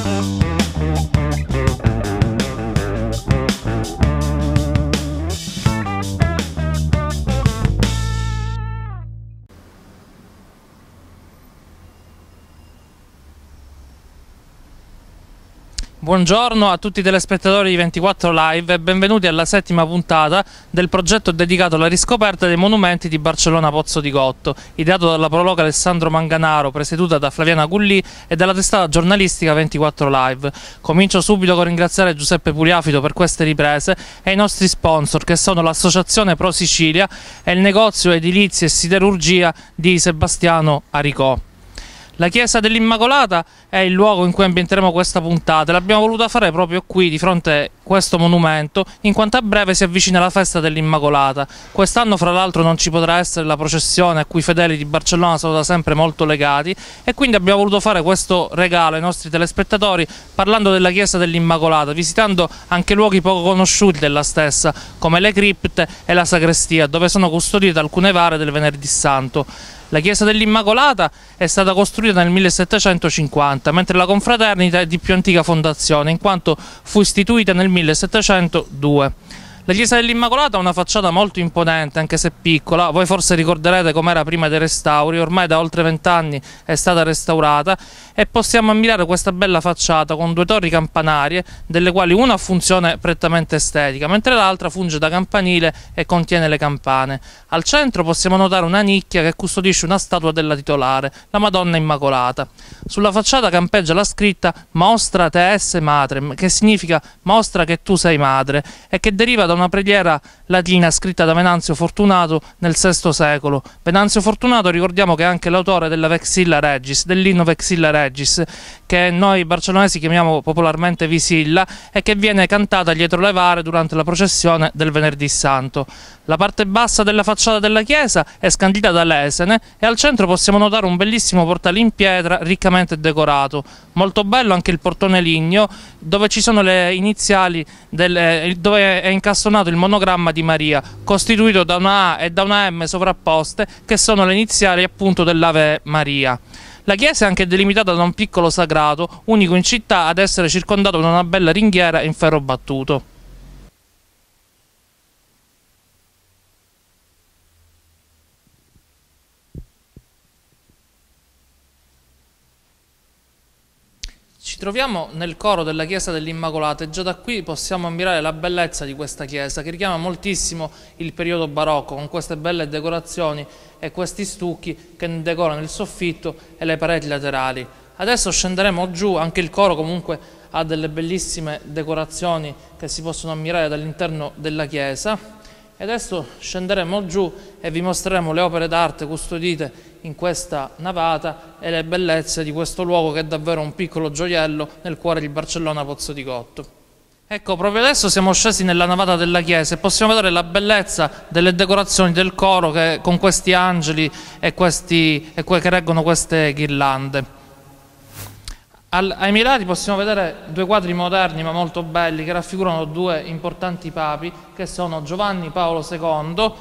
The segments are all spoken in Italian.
Thank you. buongiorno a tutti i telespettatori di 24 Live e benvenuti alla settima puntata del progetto dedicato alla riscoperta dei monumenti di Barcellona Pozzo di Gotto, ideato dalla prologa Alessandro Manganaro, presieduta da Flaviana Gullì e dalla testata giornalistica 24 Live. Comincio subito con ringraziare Giuseppe Puriafito per queste riprese e i nostri sponsor che sono l'Associazione Pro Sicilia e il negozio edilizia e siderurgia di Sebastiano Aricò. La chiesa dell'Immacolata è il luogo in cui ambienteremo questa puntata. L'abbiamo voluta fare proprio qui, di fronte a questo monumento, in quanto a breve si avvicina la festa dell'Immacolata. Quest'anno, fra l'altro, non ci potrà essere la processione a cui i fedeli di Barcellona sono da sempre molto legati e quindi abbiamo voluto fare questo regalo ai nostri telespettatori parlando della chiesa dell'Immacolata, visitando anche luoghi poco conosciuti della stessa, come le cripte e la sagrestia, dove sono custodite alcune vare del Venerdì Santo. La chiesa dell'Immacolata è stata costruita nel 1750, mentre la confraternita è di più antica fondazione, in quanto fu istituita nel 1702. La chiesa dell'Immacolata ha una facciata molto imponente, anche se piccola. Voi forse ricorderete com'era prima dei restauri, ormai da oltre vent'anni è stata restaurata e possiamo ammirare questa bella facciata con due torri campanarie, delle quali una ha funzione prettamente estetica, mentre l'altra funge da campanile e contiene le campane. Al centro possiamo notare una nicchia che custodisce una statua della titolare, la Madonna Immacolata. Sulla facciata campeggia la scritta Mostra te esse matrem, che significa mostra che tu sei madre e che deriva da da una preghiera latina scritta da Venanzio Fortunato nel VI secolo. Venanzio Fortunato ricordiamo che è anche l'autore della Vexilla Regis, dell'inno Vexilla Regis, che noi barcellonesi chiamiamo popolarmente Visilla e che viene cantata dietro le vare durante la processione del Venerdì Santo. La parte bassa della facciata della chiesa è scandita dall'esene e al centro possiamo notare un bellissimo portale in pietra riccamente decorato. Molto bello anche il portone ligneo dove ci sono le iniziali, delle, eh, dove è incastrato stonato il monogramma di Maria, costituito da una A e da una M sovrapposte che sono le iniziali appunto dell'Ave Maria. La chiesa è anche delimitata da un piccolo sagrato, unico in città ad essere circondato da una bella ringhiera in ferro battuto. troviamo nel coro della chiesa dell'Immacolata e già da qui possiamo ammirare la bellezza di questa chiesa che richiama moltissimo il periodo barocco con queste belle decorazioni e questi stucchi che decorano il soffitto e le pareti laterali. Adesso scenderemo giù, anche il coro comunque ha delle bellissime decorazioni che si possono ammirare dall'interno della chiesa e adesso scenderemo giù e vi mostreremo le opere d'arte custodite in questa navata e le bellezze di questo luogo che è davvero un piccolo gioiello nel cuore di Barcellona Pozzo di Cotto. Ecco, proprio adesso siamo scesi nella navata della chiesa e possiamo vedere la bellezza delle decorazioni del coro che, con questi angeli e, questi, e que, che reggono queste ghirlande. Al, ai Mirati possiamo vedere due quadri moderni ma molto belli che raffigurano due importanti papi che sono Giovanni Paolo II,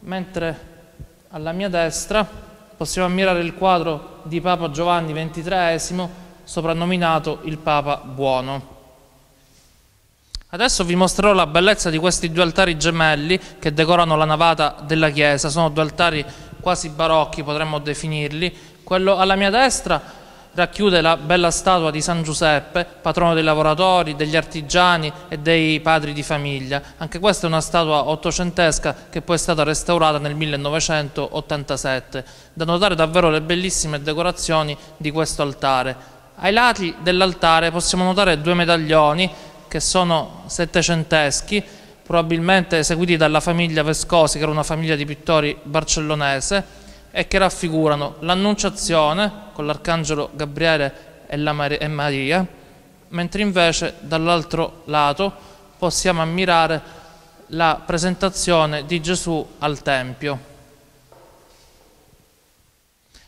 mentre alla mia destra possiamo ammirare il quadro di Papa Giovanni XXIII, soprannominato il Papa Buono. Adesso vi mostrerò la bellezza di questi due altari gemelli che decorano la navata della chiesa. Sono due altari quasi barocchi, potremmo definirli. Quello alla mia destra racchiude la bella statua di San Giuseppe, patrono dei lavoratori, degli artigiani e dei padri di famiglia. Anche questa è una statua ottocentesca che poi è stata restaurata nel 1987. Da notare davvero le bellissime decorazioni di questo altare. Ai lati dell'altare possiamo notare due medaglioni che sono settecenteschi, probabilmente eseguiti dalla famiglia Vescosi, che era una famiglia di pittori barcellonese, e che raffigurano l'Annunciazione con l'Arcangelo Gabriele e, Mar e Maria, mentre invece dall'altro lato possiamo ammirare la presentazione di Gesù al Tempio.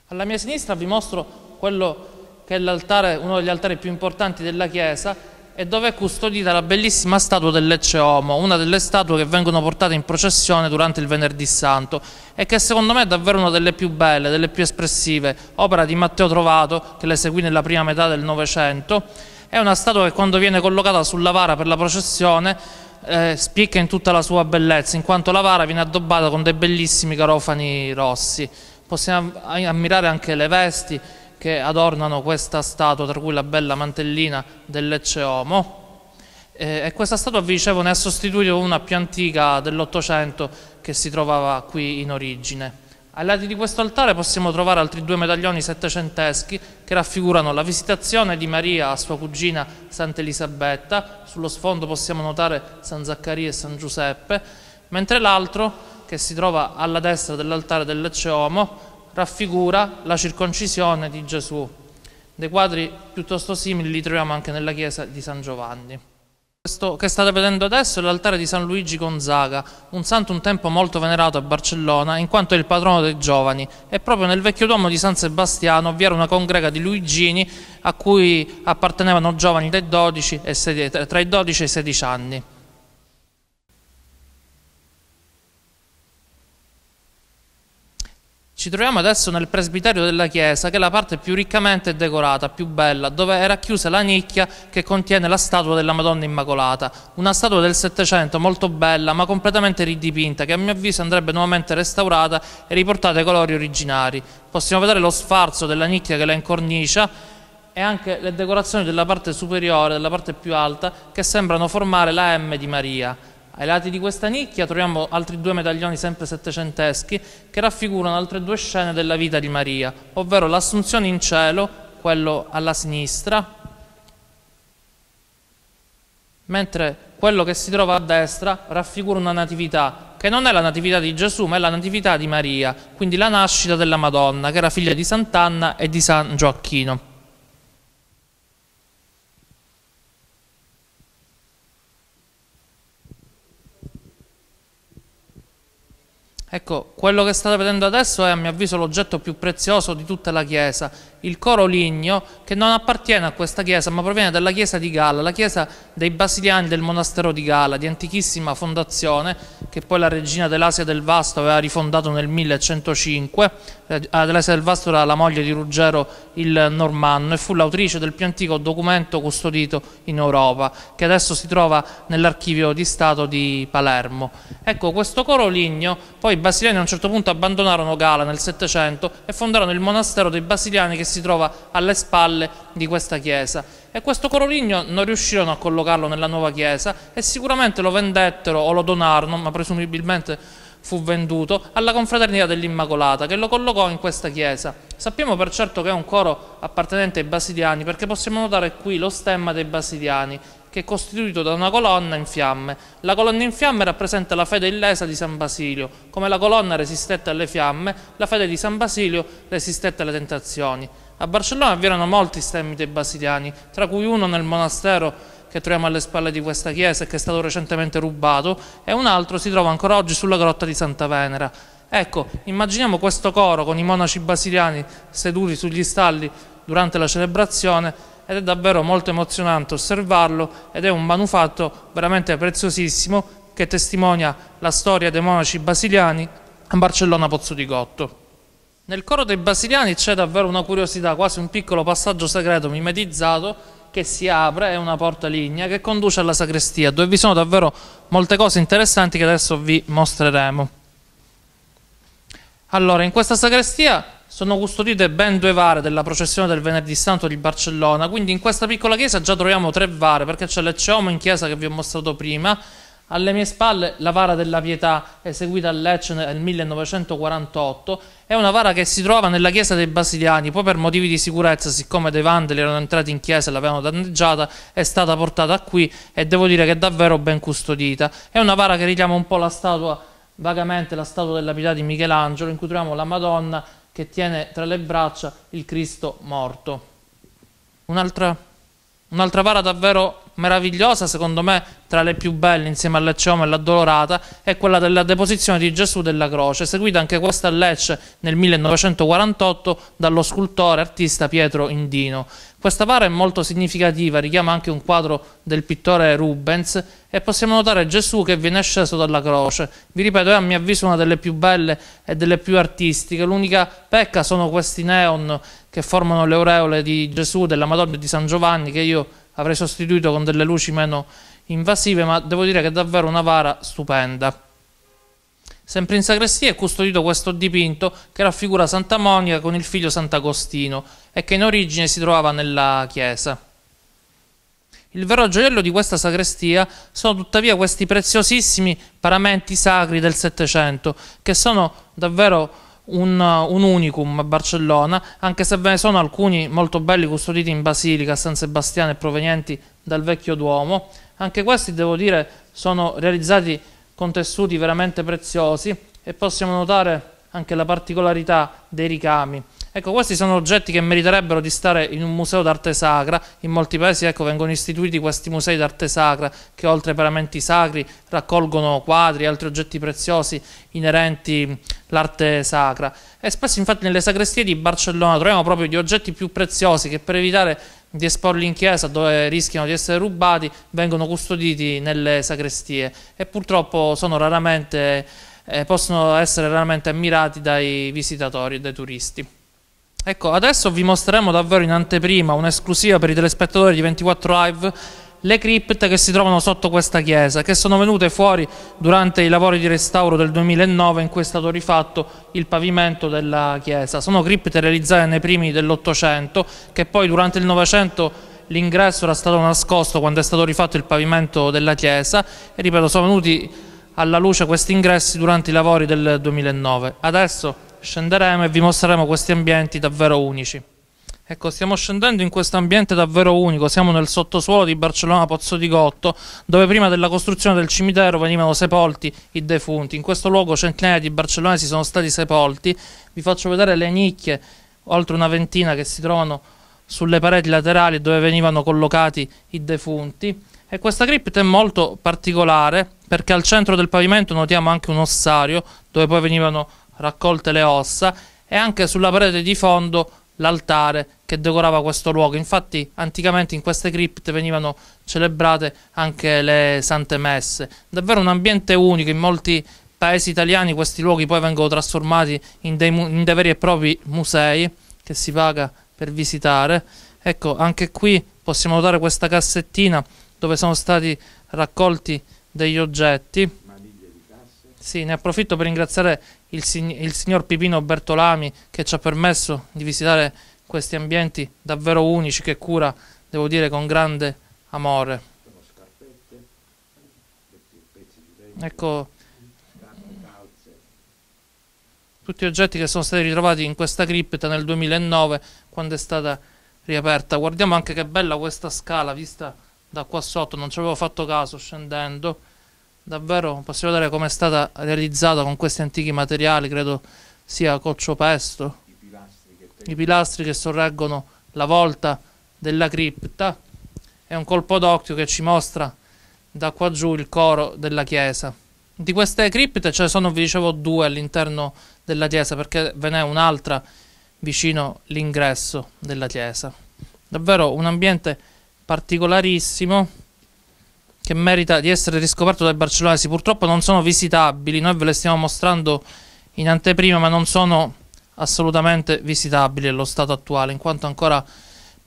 Alla mia sinistra vi mostro quello che è l'altare, uno degli altari più importanti della Chiesa, e dove è custodita la bellissima statua del Lecce Homo, una delle statue che vengono portate in processione durante il Venerdì Santo e che secondo me è davvero una delle più belle, delle più espressive, opera di Matteo Trovato che le seguì nella prima metà del Novecento. È una statua che quando viene collocata sulla vara per la processione eh, spicca in tutta la sua bellezza, in quanto la vara viene addobbata con dei bellissimi carofani rossi. Possiamo ammirare anche le vesti, che adornano questa statua, tra cui la bella mantellina dell'Ecceomo. Lecce E questa statua, vi dicevo, ne ha sostituito una più antica dell'Ottocento che si trovava qui in origine. Ai lati di questo altare possiamo trovare altri due medaglioni settecenteschi che raffigurano la visitazione di Maria a sua cugina Santa Elisabetta, sullo sfondo possiamo notare San Zaccaria e San Giuseppe, mentre l'altro, che si trova alla destra dell'altare del Lecce raffigura la circoncisione di Gesù. Dei quadri piuttosto simili li troviamo anche nella chiesa di San Giovanni. Questo che state vedendo adesso è l'altare di San Luigi Gonzaga, un santo un tempo molto venerato a Barcellona in quanto è il patrono dei giovani e proprio nel vecchio duomo di San Sebastiano vi era una congrega di Luigini a cui appartenevano giovani dai 12 e 16, tra i 12 e i 16 anni. Ci troviamo adesso nel presbiterio della chiesa, che è la parte più riccamente decorata, più bella, dove era chiusa la nicchia che contiene la statua della Madonna Immacolata, una statua del Settecento molto bella, ma completamente ridipinta, che a mio avviso andrebbe nuovamente restaurata e riportata ai colori originari. Possiamo vedere lo sfarzo della nicchia che la incornicia e anche le decorazioni della parte superiore, della parte più alta, che sembrano formare la M di Maria. Ai lati di questa nicchia troviamo altri due medaglioni sempre settecenteschi che raffigurano altre due scene della vita di Maria, ovvero l'assunzione in cielo, quello alla sinistra, mentre quello che si trova a destra raffigura una natività che non è la natività di Gesù ma è la natività di Maria, quindi la nascita della Madonna che era figlia di Sant'Anna e di San Gioacchino. Ecco, quello che state vedendo adesso è a mio avviso l'oggetto più prezioso di tutta la chiesa, il coro ligneo che non appartiene a questa chiesa ma proviene dalla chiesa di Gala, la chiesa dei basiliani del monastero di Gala, di antichissima fondazione che poi la regina dell'Asia del Vasto aveva rifondato nel 1105, dell'Asia eh, del Vasto era la moglie di Ruggero il Normanno e fu l'autrice del più antico documento custodito in Europa che adesso si trova nell'archivio di Stato di Palermo. Ecco, questo coro ligneo poi basiliani a un certo punto abbandonarono Gala nel 700 e fondarono il monastero dei basiliani che si trova alle spalle di questa chiesa. E questo coroligno non riuscirono a collocarlo nella nuova chiesa e sicuramente lo vendettero o lo donarono, ma presumibilmente fu venduto, alla confraternita dell'Immacolata che lo collocò in questa chiesa. Sappiamo per certo che è un coro appartenente ai basiliani perché possiamo notare qui lo stemma dei basiliani che è costituito da una colonna in fiamme. La colonna in fiamme rappresenta la fede illesa di San Basilio, come la colonna resistette alle fiamme, la fede di San Basilio resistette alle tentazioni. A Barcellona vi erano molti stemmi dei basiliani, tra cui uno nel monastero che troviamo alle spalle di questa chiesa e che è stato recentemente rubato, e un altro si trova ancora oggi sulla grotta di Santa Venera. Ecco, immaginiamo questo coro con i monaci basiliani seduti sugli stalli durante la celebrazione ed è davvero molto emozionante osservarlo ed è un manufatto veramente preziosissimo che testimonia la storia dei monaci basiliani a Barcellona Pozzo di Gotto. Nel coro dei basiliani c'è davvero una curiosità, quasi un piccolo passaggio segreto mimetizzato che si apre, è una porta lignea che conduce alla sacrestia, dove vi sono davvero molte cose interessanti che adesso vi mostreremo. Allora, in questa sacrestia sono custodite ben due vare della processione del Venerdì Santo di Barcellona, quindi in questa piccola chiesa già troviamo tre vare, perché c'è l'Ecceomo in chiesa che vi ho mostrato prima, alle mie spalle la vara della pietà eseguita a Lecce nel 1948 è una vara che si trova nella chiesa dei Basiliani, poi per motivi di sicurezza, siccome dei vandali erano entrati in chiesa e l'avevano danneggiata, è stata portata qui e devo dire che è davvero ben custodita. È una vara che richiama un po' la statua, vagamente la statua della pietà di Michelangelo, in cui troviamo la Madonna che tiene tra le braccia il Cristo morto. Un'altra, un'altra vara davvero meravigliosa, secondo me, tra le più belle insieme a Lecceoma e l'Addolorata, è quella della deposizione di Gesù della croce, seguita anche questa a Lecce nel 1948 dallo scultore artista Pietro Indino. Questa vara è molto significativa, richiama anche un quadro del pittore Rubens e possiamo notare Gesù che viene sceso dalla croce. Vi ripeto, è a mio avviso una delle più belle e delle più artistiche. L'unica pecca sono questi neon che formano le aureole di Gesù, della Madonna e di San Giovanni che io avrei sostituito con delle luci meno invasive, ma devo dire che è davvero una vara stupenda. Sempre in sagrestia è custodito questo dipinto che raffigura Santa Monica con il figlio Sant'Agostino e che in origine si trovava nella chiesa. Il vero gioiello di questa sagrestia sono tuttavia questi preziosissimi paramenti sacri del Settecento, che sono davvero un, un, unicum a Barcellona, anche se ve ne sono alcuni molto belli custoditi in Basilica, a San Sebastiano e provenienti dal vecchio Duomo. Anche questi, devo dire, sono realizzati con tessuti veramente preziosi e possiamo notare anche la particolarità dei ricami Ecco, questi sono oggetti che meriterebbero di stare in un museo d'arte sacra. In molti paesi ecco, vengono istituiti questi musei d'arte sacra che oltre ai paramenti sacri raccolgono quadri e altri oggetti preziosi inerenti all'arte sacra. E spesso infatti nelle sacrestie di Barcellona troviamo proprio gli oggetti più preziosi che per evitare di esporli in chiesa dove rischiano di essere rubati vengono custoditi nelle sacrestie e purtroppo raramente, eh, possono essere raramente ammirati dai visitatori e dai turisti. Ecco, adesso vi mostreremo davvero in anteprima un'esclusiva per i telespettatori di 24 Live le cripte che si trovano sotto questa chiesa, che sono venute fuori durante i lavori di restauro del 2009 in cui è stato rifatto il pavimento della chiesa. Sono cripte realizzate nei primi dell'Ottocento, che poi durante il Novecento l'ingresso era stato nascosto quando è stato rifatto il pavimento della chiesa e ripeto sono venuti alla luce questi ingressi durante i lavori del 2009. Adesso scenderemo e vi mostreremo questi ambienti davvero unici. Ecco, stiamo scendendo in questo ambiente davvero unico, siamo nel sottosuolo di Barcellona Pozzo di Gotto, dove prima della costruzione del cimitero venivano sepolti i defunti. In questo luogo centinaia di barcellonesi sono stati sepolti. Vi faccio vedere le nicchie, oltre una ventina che si trovano sulle pareti laterali dove venivano collocati i defunti. E questa cripta è molto particolare perché al centro del pavimento notiamo anche un ossario dove poi venivano raccolte le ossa, e anche sulla parete di fondo l'altare che decorava questo luogo. Infatti, anticamente in queste cripte venivano celebrate anche le sante messe. Davvero un ambiente unico in molti paesi italiani questi luoghi poi vengono trasformati in dei, in dei veri e propri musei che si paga per visitare. Ecco, anche qui possiamo notare questa cassettina dove sono stati raccolti degli oggetti. Sì, ne approfitto per ringraziare il, sig- il signor Pipino Bertolami che ci ha permesso di visitare questi ambienti davvero unici che cura, devo dire, con grande amore. Ecco, tutti oggetti che sono stati ritrovati in questa cripta nel 2009 quando è stata riaperta. Guardiamo anche che bella questa scala vista da qua sotto, non ci avevo fatto caso scendendo davvero possiamo vedere come è stata realizzata con questi antichi materiali, credo sia coccio-pesto, i pilastri che, che sorreggono la volta della cripta, è un colpo d'occhio che ci mostra da qua giù il coro della chiesa. Di queste cripte ce ne sono, vi dicevo, due all'interno della chiesa, perché ve n'è un'altra vicino l'ingresso della chiesa. Davvero un ambiente particolarissimo che merita di essere riscoperto dai barcellonesi. Purtroppo non sono visitabili, noi ve le stiamo mostrando in anteprima, ma non sono assolutamente visitabili allo stato attuale, in quanto ancora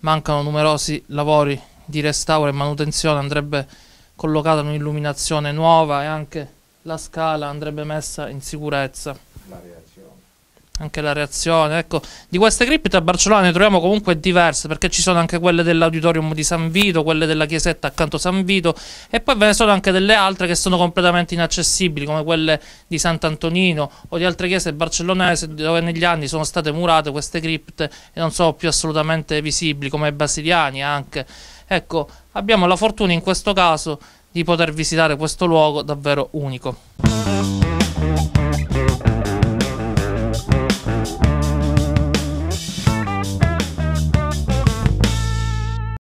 mancano numerosi lavori di restauro e manutenzione, andrebbe collocata un'illuminazione nuova e anche la scala andrebbe messa in sicurezza anche la reazione. Ecco, di queste cripte a Barcellona ne troviamo comunque diverse, perché ci sono anche quelle dell'auditorium di San Vito, quelle della chiesetta accanto a San Vito, e poi ve ne sono anche delle altre che sono completamente inaccessibili, come quelle di Sant'Antonino o di altre chiese barcellonese, dove negli anni sono state murate queste cripte e non sono più assolutamente visibili, come i basiliani anche. Ecco, abbiamo la fortuna in questo caso di poter visitare questo luogo davvero unico.